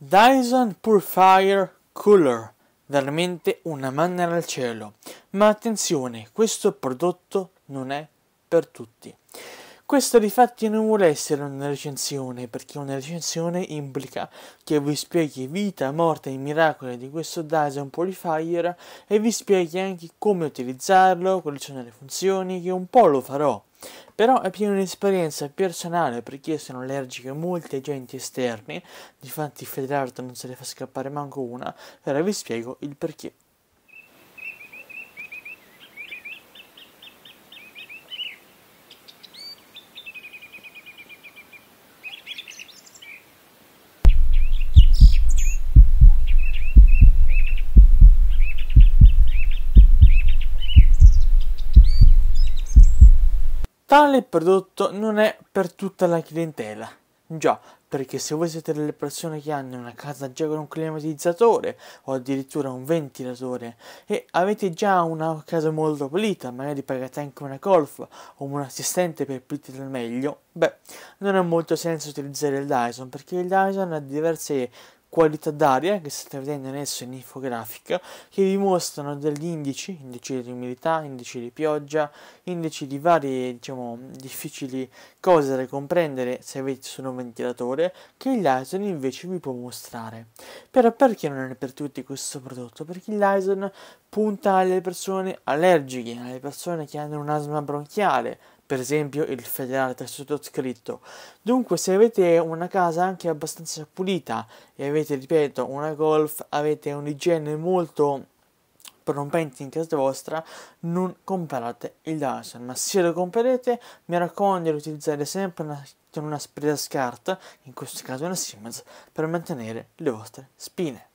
Dyson Purifier Cooler, veramente una manna al cielo. Ma attenzione, questo prodotto non è per tutti. Questa di fatti non vuole essere una recensione, perché una recensione implica che vi spieghi vita, morte e miracoli di questo Dyson Purifier e vi spieghi anche come utilizzarlo, quali sono le funzioni, che un po' lo farò. Però è più un'esperienza personale perché io sono allergico a molti agenti esterni, difatti Federardo non se ne fa scappare manco una, e ora vi spiego il perché. Tale prodotto non è per tutta la clientela. Già, perché se voi siete delle persone che hanno una casa già con un climatizzatore o addirittura un ventilatore e avete già una casa molto pulita, magari pagate anche una golf o un assistente per pulire al meglio, beh, non ha molto senso utilizzare il Dyson perché il Dyson ha diverse qualità d'aria eh, che state vedendo adesso in infografica che vi mostrano degli indici, indici di umidità, indici di pioggia, indici di varie diciamo difficili cose da comprendere se avete solo un ventilatore che il Lyson invece vi può mostrare. Però perché non è per tutti questo prodotto? Perché il Lyson punta alle persone allergiche, alle persone che hanno un asma bronchiale, per esempio il federale federata sottoscritto. Dunque se avete una casa anche abbastanza pulita e avete, ripeto, una golf, avete un'igiene molto rompenti in casa vostra non comprate il Dyson ma se lo comprerete mi raccomando di utilizzare sempre una, una spina scarta in questo caso una Siemens per mantenere le vostre spine